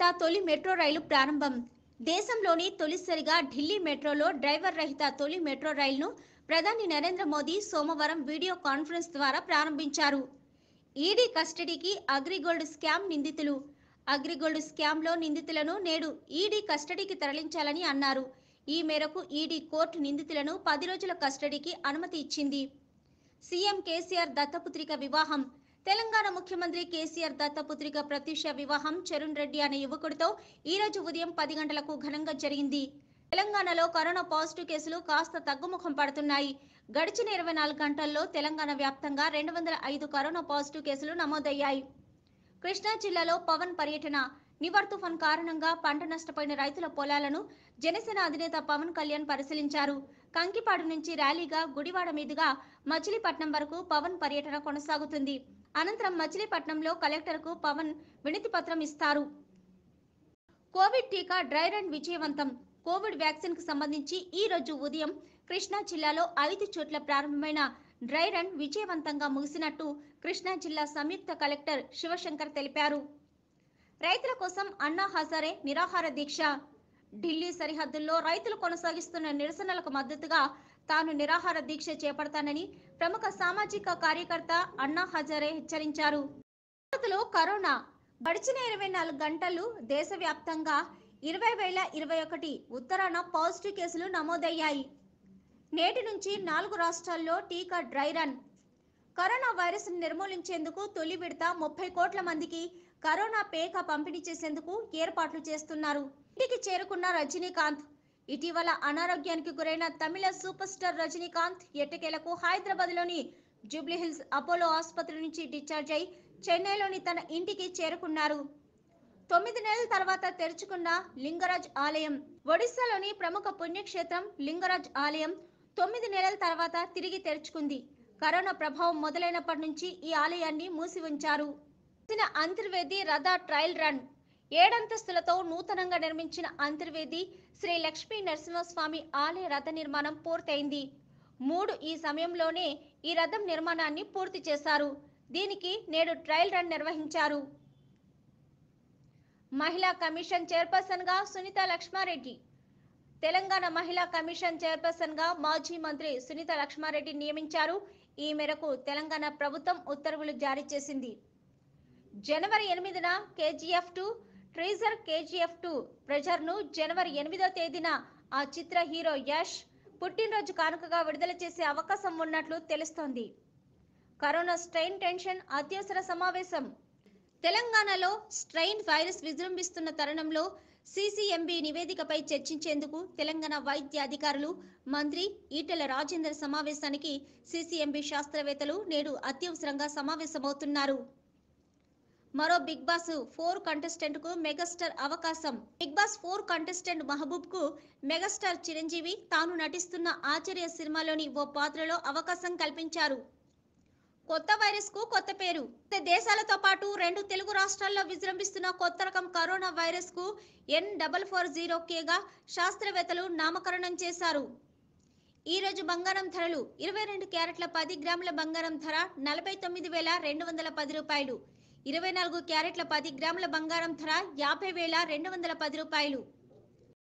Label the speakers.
Speaker 1: రహిత తొలి మెట్రో రైలు ప్రారంభం దేశంలోని తొలిసారిగా ఢిల్లీ మెట్రోలో డ్రైవర్ రహిత తొలి మెట్రో రైలును ప్రధాని నరేంద్ర మోదీ సోమవారం వీడియో కాన్ఫరెన్స్ ద్వారా ప్రారంభించారు ఈడీ కస్టడీకి అగ్రిగోల్డ్ స్కామ్ నిందితులు అగ్రిగోల్డ్ స్కామ్లో నిందితులను నేడు ఈడీ కస్టడీకి తరలించాలని అన్నారు ఈ మేరకు ఈడీ కోర్టు నిందితులను పది రోజుల కస్టడీకి అనుమతి ఇచ్చింది సీఎం కేసీఆర్ దత్తపుత్రిక వివాహం తెలంగాణ ముఖ్యమంత్రి కేసీఆర్ దత్తపుత్రిక ప్రత్యూష వివాహం చరుణ్ రెడ్డి అనే యువకుడితో ఈ రోజు ఉదయం పది గంటలకు ఘనంగా జరిగింది తెలంగాణలో కరోనా పాజిటివ్ కేసులు కాస్త తగ్గుముఖం పడుతున్నాయి గడిచిన ఇరవై నాలుగు గంటల్లో తెలంగాణ వ్యాప్తంగా రెండు వందల ఐదు కరోనా పాజిటివ్ కేసులు నమోదయ్యాయి కృష్ణా జిల్లాలో పవన్ పర్యటన నివర్ తుఫాన్ కారణంగా పంట నష్టపోయిన రైతుల పొలాలను జనసేన అధినేత పవన్ కళ్యాణ్ పరిశీలించారు కంకిపాడు నుంచి ర్యాలీగా గుడివాడ మీదుగా మచిలీపట్నం వరకు పవన్ పర్యటన కొనసాగుతుంది అనంతరం మచిలీపట్నంలో కలెక్టర్కు పవన్ వినతి పత్రం ఇస్తారు కోవిడ్ టీకా డ్రై రన్ విజయవంతం కోవిడ్ వ్యాక్సిన్కు సంబంధించి ఈ రోజు ఉదయం కృష్ణా జిల్లాలో ఐదు చోట్ల ప్రారంభమైన డ్రై రన్ విజయవంతంగా ముగిసినట్టు కృష్ణా జిల్లా సంయుక్త కలెక్టర్ శివశంకర్ తెలిపారు రైతుల కోసం అన్నా హజారే నిరాహార దీక్ష ఢిల్లీ సరిహద్దుల్లో రైతులు కొనసాగిస్తున్న నిరసనలకు మద్దతుగా తాను నిరాహార దీక్ష చేపడతానని ప్రముఖ సామాజిక కార్యకర్త అన్నా హజారే హెచ్చరించారు భారత్లో కరోనా గడిచిన ఇరవై నాలుగు గంటలు దేశవ్యాప్తంగా ఇరవై వేల ఇరవై ఒకటి ఉత్తరాన పాజిటివ్ కేసులు నమోదయ్యాయి నేటి నుంచి నాలుగు రాష్ట్రాల్లో టీకా డ్రై రన్ కరోనా వైరస్ నిర్మూలించేందుకు తొలి విడత ముప్పై కోట్ల మందికి కరోనా పేక పంపిణీ చేసేందుకు ఏర్పాట్లు చేస్తున్నారు ఇంటికి చేరుకున్న రజనీకాంత్ ఇటీవల అనారోగ్యానికి గురైన తమిళ సూపర్ స్టార్ రజనీకాంత్ ఎట్టకేలకు హైదరాబాద్లోని జూబ్లీహిల్స్ అపోలో ఆసుపత్రి నుంచి డిశ్చార్జ్ అయి చెన్నైలోని తన ఇంటికి చేరుకున్నారు తొమ్మిది నెలల తర్వాత తెరుచుకున్న లింగరాజ్ ఆలయం ఒడిస్సాలోని ప్రముఖ పుణ్యక్షేత్రం లింగరాజ్ ఆలయం తొమ్మిది నెలల తర్వాత తిరిగి తెరుచుకుంది కరోనా ప్రభావం మొదలైనప్పటి నుంచి ఈ ఆలయాన్ని మూసి ఉంచారు అంతర్వేది రథ ట్రయల్ రన్ ఏడంతస్తులతో నూతనంగా నిర్మించిన అంతర్వేది శ్రీ లక్ష్మీ నరసింహస్వామి ఆలయ రథ నిర్మాణం పూర్తయింది మూడు ఈ సమయంలోనే ఈ రథం నిర్మాణాన్ని పూర్తి చేశారు దీనికి నేడు ట్రయల్ రన్ నిర్వహించారు మహిళా కమిషన్ గా సునీత లక్ష్మారెడ్డి తెలంగాణ మహిళా కమిషన్ చైర్పర్సన్గా మాజీ మంత్రి సునీత లక్ష్మారెడ్డి నియమించారు ఈ మేరకు తెలంగాణ ప్రభుత్వం ఉత్తర్వులు జారీ చేసింది జనవరి ఎనిమిదిన KGF two teaser KGF two ప్రెజర్ను జనవరి ఎనిమిదో తేదీన ఆ చిత్ర హీరో యష్ పుట్టినరోజు కానుకగా విడుదల చేసే అవకాశం ఉన్నట్లు తెలుస్తోంది కరోనా స్ట్రెయిన్ టెన్షన్ అత్యవసర సమావేశం తెలంగాణలో స్ట్రెయిన్ వైరస్ విజృంభిస్తున్న తరుణంలో సీసీఎంబీ నివేదికపై చర్చించేందుకు తెలంగాణ వైద్య అధికారులు మంత్రి ఈటెల రాజేందర్ సమావేశానికి సిసిఎంబి శాస్త్రవేత్తలు నేడు అత్యవసరంగా సమావేశమవుతున్నారు మరో బిగ్ బాస్ ఫోర్ కంటెస్టెంట్ కు మెగాస్టార్ అవకాశం Bigg Boss four contestant Mehaboob కు మెగాస్టార్ చిరంజీవి తాను నటిస్తున్న ఆచార్య సినిమాలోని ఓ పాత్రలో అవకాశం కల్పించారు కొత్త వైరస్ కు కొత్త పేరు దేశాలతో పాటు రెండు తెలుగు రాష్ట్రాల్లో విజృంభిస్తున్న కొత్త రకం కరోనా వైరస్ కు ఎన్ డబల్ ఫోర్ జీరో కేగా శాస్త్రవేత్తలు నామకరణం చేశారు ఈ రోజు బంగారం ధరలు ఇరవై రెండు క్యారెట్ల పది గ్రాముల బంగారం ధర నలభై తొమ్మిది వేల రెండు వందల పది రూపాయలు ఇరవై నాలుగు క్యారెట్ల పది గ్రాముల బంగారం ధర యాభై వేల రెండు వందల పది రూపాయలు